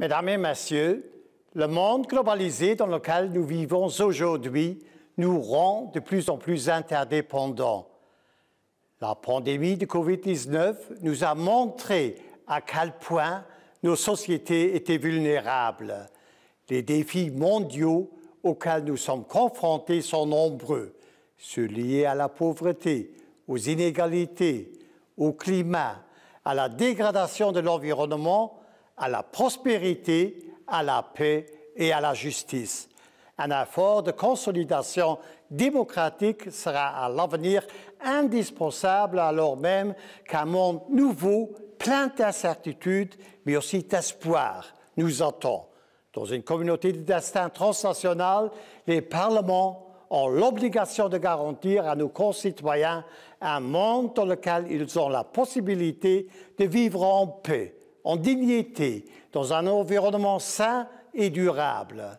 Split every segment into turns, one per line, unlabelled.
Mesdames et Messieurs, le monde globalisé dans lequel nous vivons aujourd'hui nous rend de plus en plus interdépendants. La pandémie de COVID-19 nous a montré à quel point nos sociétés étaient vulnérables. Les défis mondiaux auxquels nous sommes confrontés sont nombreux, ceux liés à la pauvreté, aux inégalités, au climat, à la dégradation de l'environnement à la prospérité, à la paix et à la justice. Un effort de consolidation démocratique sera à l'avenir indispensable alors même qu'un monde nouveau, plein d'incertitudes, mais aussi d'espoir, nous attend. Dans une communauté de destin transnational, les parlements ont l'obligation de garantir à nos concitoyens un monde dans lequel ils ont la possibilité de vivre en paix en dignité, dans un environnement sain et durable.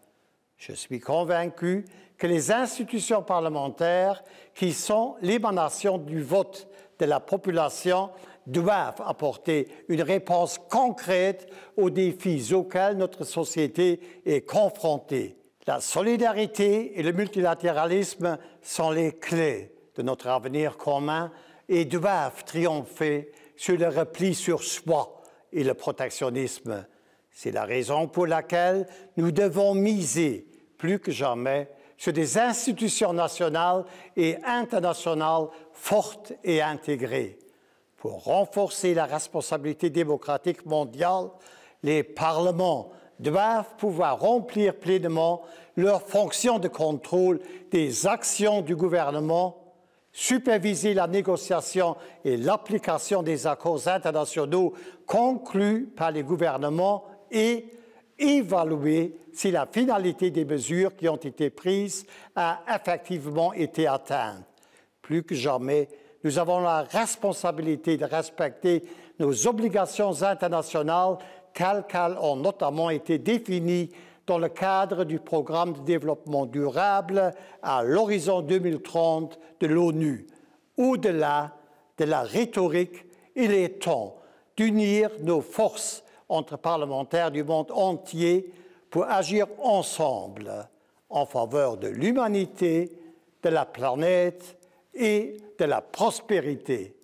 Je suis convaincu que les institutions parlementaires, qui sont l'émanation du vote de la population, doivent apporter une réponse concrète aux défis auxquels notre société est confrontée. La solidarité et le multilatéralisme sont les clés de notre avenir commun et doivent triompher sur le repli sur soi et le protectionnisme. C'est la raison pour laquelle nous devons miser plus que jamais sur des institutions nationales et internationales fortes et intégrées. Pour renforcer la responsabilité démocratique mondiale, les parlements doivent pouvoir remplir pleinement leur fonction de contrôle des actions du gouvernement superviser la négociation et l'application des accords internationaux conclus par les gouvernements et évaluer si la finalité des mesures qui ont été prises a effectivement été atteinte. Plus que jamais, nous avons la responsabilité de respecter nos obligations internationales telles qu'elles ont notamment été définies dans le cadre du programme de développement durable à l'horizon 2030 de l'ONU. Au-delà de la rhétorique, il est temps d'unir nos forces entre parlementaires du monde entier pour agir ensemble en faveur de l'humanité, de la planète et de la prospérité.